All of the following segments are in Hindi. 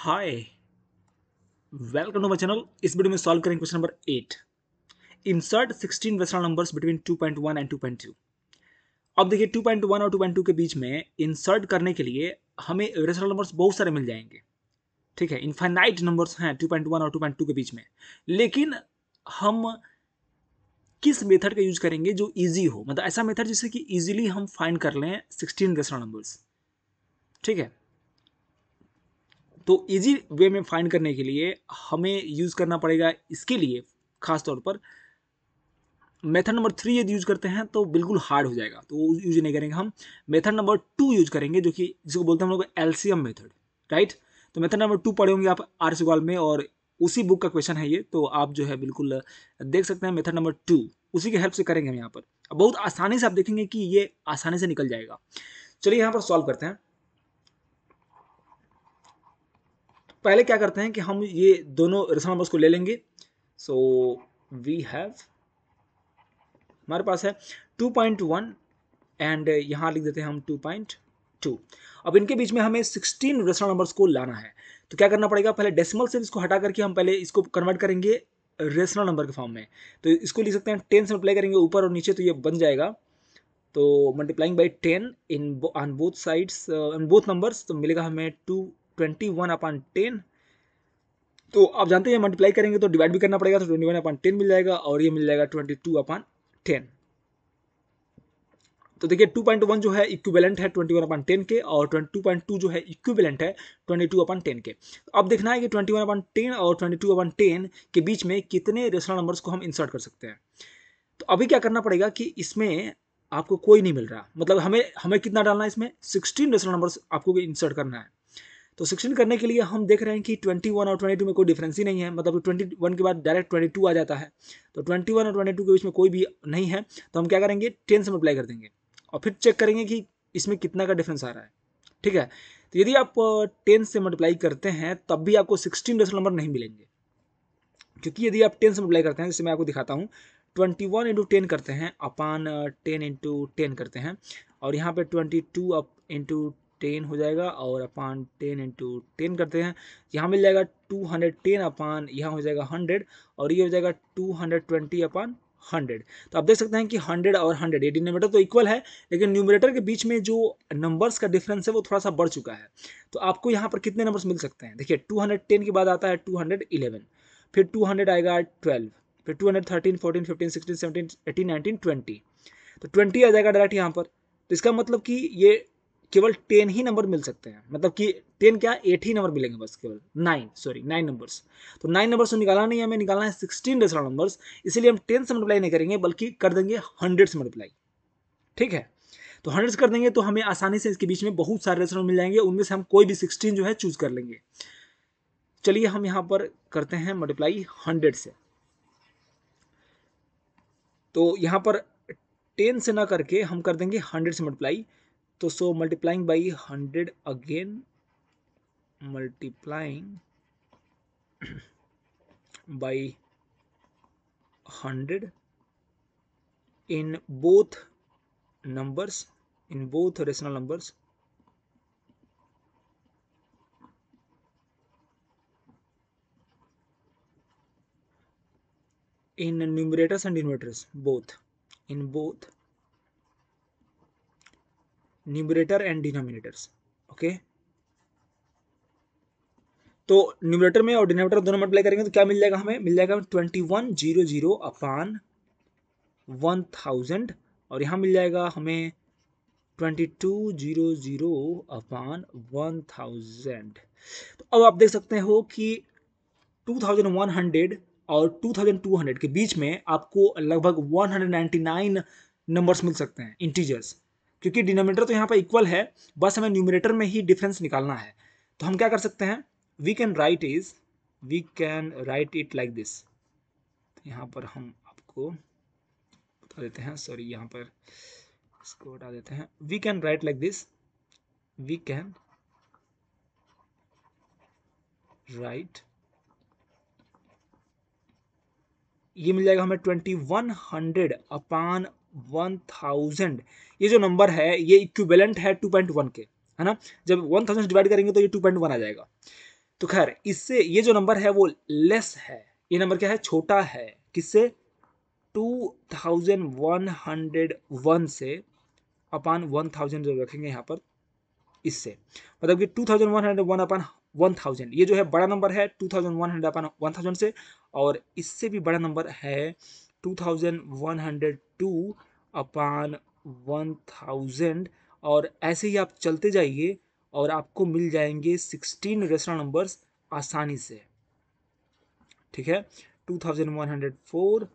hi welcome to my channel इस वीडियो में सॉल्व करेंगे question number eight insert sixteen rational numbers between 2.1 and 2.2 अब देखिए 2.1 और 2.2 के बीच में इंसर्ट करने के लिए हमें रेस्टोरेंट नंबर्स बहुत सारे मिल जाएंगे ठीक है इनफाइनाइट नंबर्स हैं 2.1 और 2.2 के बीच में लेकिन हम किस मेथड का यूज करेंगे जो ईजी हो मतलब ऐसा मेथड जिससे कि ईजिली हम फाइंड कर लें सिक्सटीन रेस्टोरेंट नंबर्स ठीक है तो इजी वे में फाइंड करने के लिए हमें यूज़ करना पड़ेगा इसके लिए खास तौर पर मेथड नंबर थ्री यदि यूज करते हैं तो बिल्कुल हार्ड हो जाएगा तो यूज नहीं करेंगे हम मेथड नंबर टू यूज करेंगे जो कि जिसको बोलते हैं हम लोग एलसीएम मेथड राइट तो मेथड नंबर टू पढ़े होंगे आप आर सिगॉल में और उसी बुक का क्वेश्चन है ये तो आप जो है बिल्कुल देख सकते हैं मेथड नंबर टू उसी की हेल्प से करेंगे हम यहाँ पर बहुत आसानी से आप देखेंगे कि ये आसानी से निकल जाएगा चलिए यहाँ पर सॉल्व करते हैं पहले क्या करते हैं कि हम ये दोनों रेशनल नंबर्स को ले लेंगे सो वी हैव हमारे पास है टू पॉइंट वन एंड यहाँ लिख देते हैं हम टू पॉइंट टू अब इनके बीच में हमें सिक्सटीन रेशनल नंबर्स को लाना है तो क्या करना पड़ेगा पहले डेसिमल से इसको हटा करके हम पहले इसको कन्वर्ट करेंगे रेशनल नंबर के फॉर्म में तो इसको लिख सकते हैं टेन से मल्टीप्लाई करेंगे ऊपर और नीचे तो ये बन जाएगा तो multiplying by ten in on both sides on both numbers तो मिलेगा हमें two twenty one upon ten तो आप जानते हैं मल्टीप्लाई करेंगे तो डिवाइड भी करना पड़ेगा तो ट्वेंटी वन अपन टेन मिल जाएगा और ये मिल जाएगा ट्वेंटी टू अपन टेन तो देखिए टू पॉइंट वन जो है इक्विवेलेंट है ट्वेंटी वन अपन टेन के और ट्वेंटी टू पॉइंट टू जो है इक्विवेलेंट है ट्वेंटी टू अपन टेन के अब देखना है कि ट्वेंटी वन अपन टेन और ट्वेंटी टू अपन टेन के बीच में कितने रेशनल नंबर्स को हम इंसर्ट कर सकते हैं तो अभी क्या करना पड़ेगा कि इसमें आपको कोई नहीं मिल रहा मतलब हमें हमें कितना डालना है इसमें सिक्सटीन रेशनल नंबर्स आपको इंसर्ट करना है तो सिक्सटीन करने के लिए हम देख रहे हैं कि ट्वेंटी वन और ट्वेंटी टू में कोई डिफरेंस ही नहीं है मतलब ट्वेंटी वन के बाद डायरेक्ट ट्वेंटी टू आ जाता है तो ट्वेंटी वन और ट्वेंटी टू के बीच में कोई भी नहीं है तो हम क्या करेंगे टेन से मल्टीप्लाई कर देंगे और फिर चेक करेंगे कि इसमें कितना का डिफरेंस आ रहा है ठीक है तो यदि आप टेन से मल्टीप्लाई करते हैं तब भी आपको सिक्सटीन डेसिमल नंबर नहीं मिलेंगे क्योंकि यदि आप टेन से मल्टीप्लाई करते हैं जैसे मैं आपको दिखाता हूँ ट्वेंटी वन इंटू टेन करते हैं अपान टेन इंटू टेन करते हैं और यहाँ पे twenty two up into ten हो जाएगा और अपान टेन इंटू टेन करते हैं यहाँ मिल जाएगा टू हंड्रेड टेन अपान यहाँ हो जाएगा हंड्रेड और ये हो जाएगा two hundred twenty upon hundred तो आप देख सकते हैं कि हंड्रेड और हंड्रेड ये डिनोमीटर तो इक्वल है लेकिन न्यूमिनेटर के बीच में जो नंबर्स का डिफरेंस है वो थोड़ा सा बढ़ चुका है तो आपको यहाँ पर कितने नंबर्स मिल सकते हैं देखिए टू हंड्रेड टेन के बाद आता है टू हंड्रेड इलेवन फिर टू हंड्रेड आएगा ट्वेल्व फिर two hundred thirteen fourteen fifteen sixteen seventeen eighteen nineteen twenty तो ट्वेंटी आ जाएगा डायरेक्ट यहाँ पर तो इसका मतलब कि ये केवल टेन ही नंबर मिल सकते हैं मतलब कि टेन क्या एट ही नंबर मिलेंगे बस केवल नाइन सॉरी नाइन नंबर्स तो नाइन नंबर्स तो निकालना नहीं है हमें निकालना है सिक्सटीन डेसिमल नंबर्स इसीलिए हम टेन से मल्टीप्लाई नहीं करेंगे बल्कि कर देंगे हंड्रेड से मल्टीप्लाई ठीक है तो हंड्रेड कर देंगे तो हमें आसानी से इसके बीच में बहुत सारे रेस्टोरेंट मिल जाएंगे उनमें से हम कोई भी सिक्सटीन जो है चूज कर लेंगे चलिए हम यहाँ पर करते हैं मल्टीप्लाई हंड्रेड से तो यहाँ पर टेन से ना करके हम कर देंगे हंड्रेड से multiply so multiplying by 100 again multiplying by 100 in both numbers in both rational numbers in numerators and denominators both in both numerator and denominators okay तो न्यूमरेटर में और डिनोमिनेटर दोनों मल्टीप्लाई करेंगे तो क्या मिल जाएगा हमें मिल जाएगा twenty one zero zero upon one thousand और यहां मिल जाएगा हमें twenty two zero zero upon one thousand तो अब आप देख सकते हो कि टू थाउजेंड वन हंड्रेड और टू थाउजेंड टू हंड्रेड के बीच में आपको लगभग one hundred ninety nine numbers मिल सकते हैं इंटीजर्स क्योंकि डिनोमिनेटर तो यहाँ पर इक्वल है बस हमें न्यूमिनेटर में ही डिफरेंस निकालना है तो हम क्या कर सकते हैं we can write is we can write it like this यहाँ पर हम आपको बता देते हैं सॉरी यहाँ पर इसको बता देते हैं we can write like this we can write ये मिल जाएगा हमें twenty one hundred upon one thousand ये जो नंबर है ये इक्विवेलेंट है टू पॉइंट वन के है ना जब वन थाउजेंड डिवाइड करेंगे तो ये टू पॉइंट वन आ जाएगा तो खैर इससे ये जो नंबर है वो लेस है ये नंबर क्या है छोटा है किससे two thousand one hundred one से अपान वन थाउजेंड जो रखेंगे यहाँ पर इससे मतलब कि two thousand one hundred one upon one thousand ये जो है बड़ा नंबर है two thousand one hundred upon one thousand से और इससे भी बड़ा नंबर है 2102 अपान 1000 और ऐसे ही आप चलते जाइए और आपको मिल जाएंगे 16 रेस्टोरेंट नंबर्स आसानी से ठीक है 2104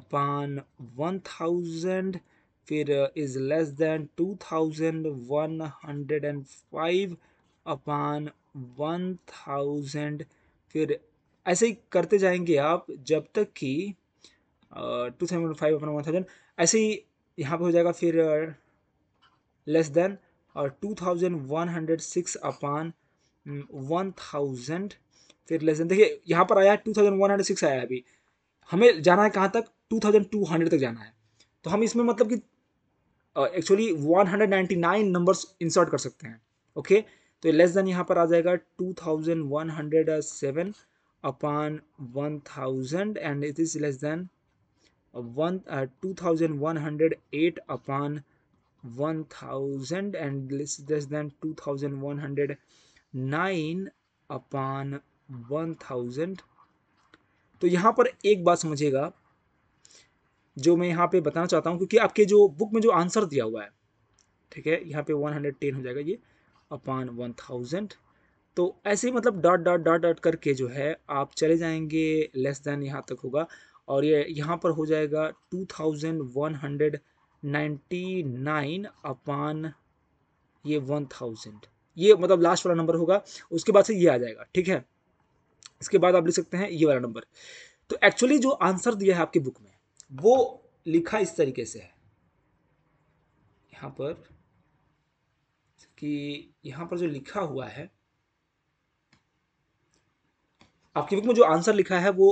अपान 1000 फिर इज लेस देन 2105 अपान 1000 फिर ऐसे ही करते जाएंगे आप जब तक कि two seven five upon one thousand ऐसे ही यहाँ पे हो जाएगा फिर लेस uh, देन और two thousand one hundred six upon one thousand फिर लेस देन देखिए यहाँ पर आया two thousand one hundred six आया अभी हमें जाना है कहाँ तक टू थाउजेंड टू हंड्रेड तक जाना है तो हम इसमें मतलब कि actually one hundred ninety nine numbers insert कर सकते हैं ओके तो लेस देन यहाँ पर आ जाएगा two thousand one hundred seven upon one thousand and it is less than one two thousand one hundred eight upon one thousand and less than two thousand one hundred nine upon one thousand तो यहाँ पर एक बात समझिएगा जो मैं यहाँ पे बताना चाहता हूँ क्योंकि आपके जो बुक में जो आंसर दिया हुआ है ठीक है यहाँ पे वन हंड्रेड टेन हो जाएगा ये अपान वन थाउजेंड तो ऐसे ही मतलब डॉट डॉट डॉट डॉट करके जो है आप चले जाएंगे लेस देन यहाँ तक होगा और ये यहाँ पर हो जाएगा two thousand one hundred ninety nine upon ये वन थाउजेंड ये मतलब लास्ट वाला नंबर होगा उसके बाद से ये आ जाएगा ठीक है इसके बाद आप लिख सकते हैं ये वाला नंबर तो एक्चुअली जो आंसर दिया है आपकी बुक में वो लिखा इस तरीके से है यहाँ पर कि यहाँ पर जो लिखा हुआ है आपकी बुक में जो आंसर लिखा है वो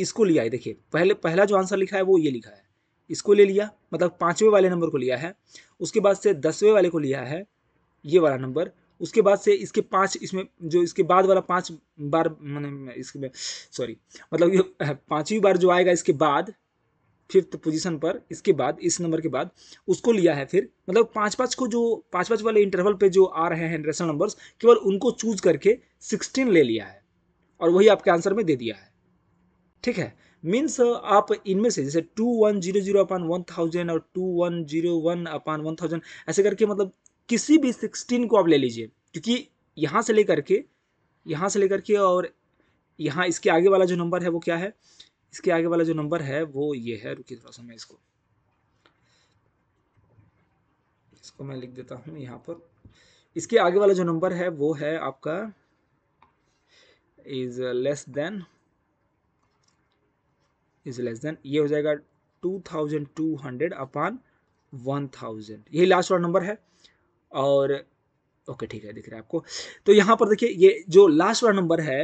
इसको लिया है देखिए पहले पहला जो आंसर लिखा है वो ये लिखा है इसको ले लिया मतलब पाँचवें वाले नंबर को लिया है उसके बाद से दसवें वाले को लिया है ये वाला नंबर उसके बाद से इसके पाँच इसमें जो इसके बाद वाला पाँच बार मैंने इसमें सॉरी मतलब ये पाँचवीं बार जो आएगा इसके बाद फिफ्थ पोजीशन पर इसके बाद इस नंबर के बाद उसको लिया है फिर मतलब पाँच पाँच को जो पाँच पाँच वाले इंटरवल पे जो आ रहे हैं रेशनल नंबर्स केवल उनको चूज करके सिक्सटीन ले लिया है और वही आपके आंसर में दे दिया है ठीक है मीन्स uh, आप इनमें से जैसे two one zero zero upon one thousand और two one zero one upon one thousand ऐसे करके मतलब किसी भी सिक्सटीन को आप ले लीजिए क्योंकि यहाँ से लेकर के यहाँ से लेकर के और यहाँ इसके आगे वाला जो नंबर है वो क्या है इसके आगे वाला जो नंबर है वो ये है रुकी थोड़ा सा मैं इसको इसको मैं लिख देता हूँ यहाँ पर इसके आगे वाला जो नंबर है वो है आपका is less than is less than ये हो जाएगा two thousand two hundred upon one thousand यही लास्ट वाला नंबर है और ओके ठीक है दिख रहा है आपको तो यहाँ पर देखिए ये जो लास्ट वाला नंबर है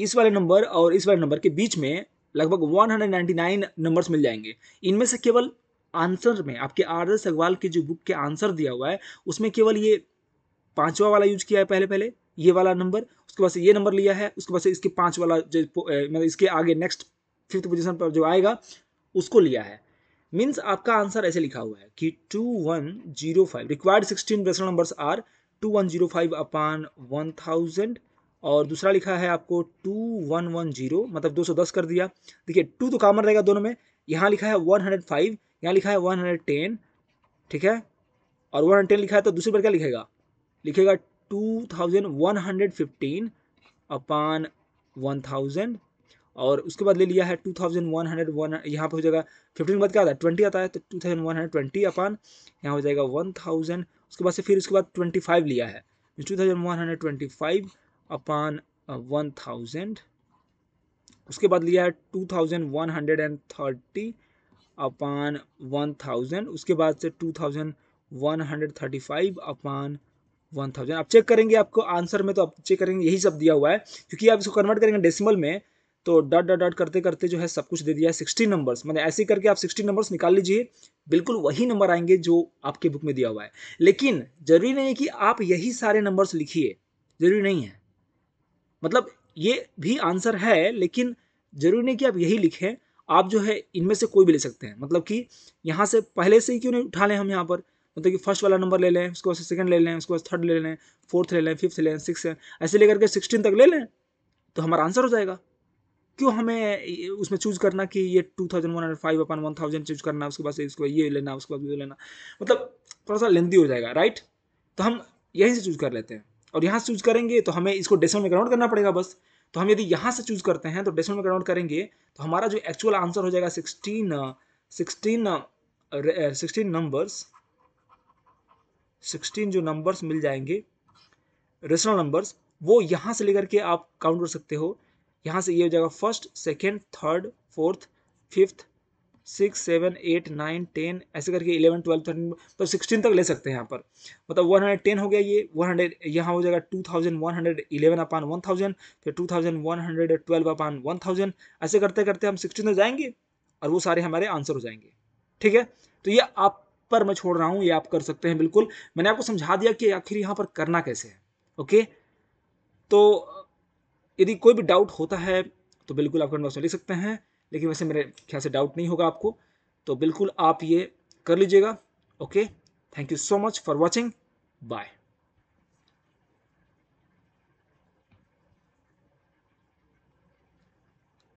इस वाले नंबर और इस वाले नंबर के बीच में लगभग 199 नंबर्स मिल जाएंगे इनमें से केवल आंसर में आपके आदर्श अग्रवाल की जो बुक के आंसर दिया हुआ है उसमें केवल ये पाँचवा वाला यूज किया है पहले पहले ये वाला नंबर उसके बाद से ये नंबर लिया है उसके बाद से इसके पांच वाला जो मतलब इसके आगे नेक्स्ट फिफ्थ पोजिशन पर जो आएगा उसको लिया है मीन्स आपका आंसर ऐसे लिखा हुआ है कि two one zero five required sixteen rational numbers are two one zero five upon one thousand और दूसरा लिखा है आपको टू वन वन जीरो मतलब दो सौ दस कर दिया देखिए टू तो कामन रहेगा दोनों में यहाँ लिखा है वन हंड्रेड फाइव यहाँ लिखा है वन हंड्रेड टेन ठीक है और वन हंड्रेड टेन लिखा है तो दूसरी बार क्या लिखेगा लिखेगा two thousand one hundred fifteen upon one thousand और उसके बाद ले लिया है two thousand one hundred one यहाँ पर हो जाएगा फिफ्टीन के बाद क्या आता है ट्वेंटी आता है तो two thousand one hundred twenty upon यहाँ हो जाएगा वन थाउजेंड उसके बाद से फिर उसके बाद ट्वेंटी फाइव लिया है two thousand one hundred twenty five upon one thousand उसके बाद लिया है two thousand one hundred and thirty upon one thousand उसके बाद से two thousand one hundred thirty five upon one thousand आप चेक करेंगे आपको आंसर में तो आप चेक करेंगे यही सब दिया हुआ है क्योंकि आप इसको कन्वर्ट करेंगे डेसिमल में तो डॉट डॉट डॉट करते करते जो है सब कुछ दे दिया है सिक्सटी नंबर्स मैंने ऐसे करके आप सिक्सटी नंबर्स निकाल लीजिए बिल्कुल वही नंबर आएंगे जो आपके बुक में दिया हुआ है लेकिन जरूरी नहीं है कि आप यही सारे नंबर्स लिखिए जरूरी नहीं है मतलब ये भी आंसर है लेकिन जरूरी नहीं कि आप यही लिखें आप जो है इनमें से कोई भी ले सकते हैं मतलब कि यहाँ से पहले से ही क्यों नहीं उठा लें हम यहाँ पर मतलब कि फर्स्ट वाला नंबर ले लें उसके बाद सेकंड ले लें उसके बाद थर्ड ले लें फोर्थ ले लें फिफ्थ ले लें सिक्स ऐसे लेकर के सिक्सटीन तक ले लें तो हमारा आंसर हो जाएगा क्यों हमें उसमें चूज करना कि ये two thousand one hundred five upon one thousand choose करना उसके बाद उसके बाद ये लेना उसके बाद ये लेना मतलब थोड़ा सा लेंदी हो जाएगा राइट तो हम यहीं से चूज कर लेते हैं और यहाँ से चूज करेंगे तो हमें इसको डेसिमल में कन्वर्ट करना पड़ेगा बस तो हम यदि यहाँ से चूज करते हैं तो डेसिमल में कन्वर्ट करेंगे तो हमारा जो एक्चुअल आंसर हो जाएगा sixteen sixteen sixteen numbers sixteen जो नंबर्स मिल जाएंगे रेशनल नंबर्स वो यहाँ से लेकर के आप काउंट कर सकते हो यहाँ से ये हो जाएगा first second third fourth fifth six seven eight nine ten ऐसे करके इलेवन ट्वेल्व थर्टीन तो सिक्सटीन तक ले सकते हैं यहाँ पर मतलब वन हंड्रेड टेन हो गया ये वन हंड्रेड यहाँ हो जाएगा two thousand one hundred eleven upon one thousand फिर two thousand one hundred twelve upon one thousand ऐसे करते करते हम सिक्सटीन तक जाएंगे और वो सारे हमारे आंसर हो जाएंगे ठीक है तो ये आप पर मैं छोड़ रहा हूँ ये आप कर सकते हैं बिल्कुल मैंने आपको समझा दिया कि आखिर यहाँ पर करना कैसे है ओके तो यदि कोई भी डाउट होता है तो बिल्कुल आप कमेंट बॉक्स में लिख सकते हैं लेकिन वैसे मेरे ख्याल से डाउट नहीं होगा आपको तो बिल्कुल आप ये कर लीजिएगा okay thank you so much for watching bye